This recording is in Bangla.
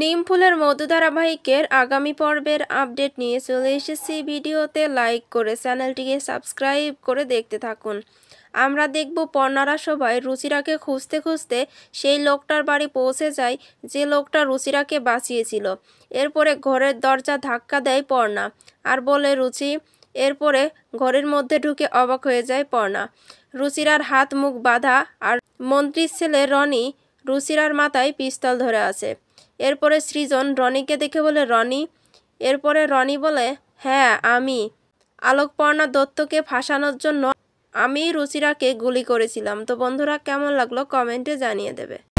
নিমফুলের মধু ধারাবাহিকের আগামী পর্বের আপডেট নিয়ে চলে এসেছি ভিডিওতে লাইক করে চ্যানেলটিকে সাবস্ক্রাইব করে দেখতে থাকুন আমরা দেখব পর্ণারা সবাই রুচিরাকে খুঁজতে খুঁজতে সেই লোকটার বাড়ি পৌঁছে যায় যে লোকটা রুচিরাকে বাঁচিয়েছিল এরপরে ঘরের দরজা ধাক্কা দেয় পর্ণা আর বলে রুচি এরপরে ঘরের মধ্যে ঢুকে অবাক হয়ে যায় পর্ণা রুচিরার হাত মুখ বাঁধা আর মন্ত্রীর ছেলে রনি রুচিরার মাথায় পিস্তল ধরে আছে এরপরে সৃজন রনিকে দেখে বলে রনি এরপরে রনি বলে হ্যাঁ আমি আলোকপর্ণা দত্তকে ফাঁসানোর জন্য আমি রুচিরাকে গুলি করেছিলাম তো বন্ধুরা কেমন লাগলো কমেন্টে জানিয়ে দেবে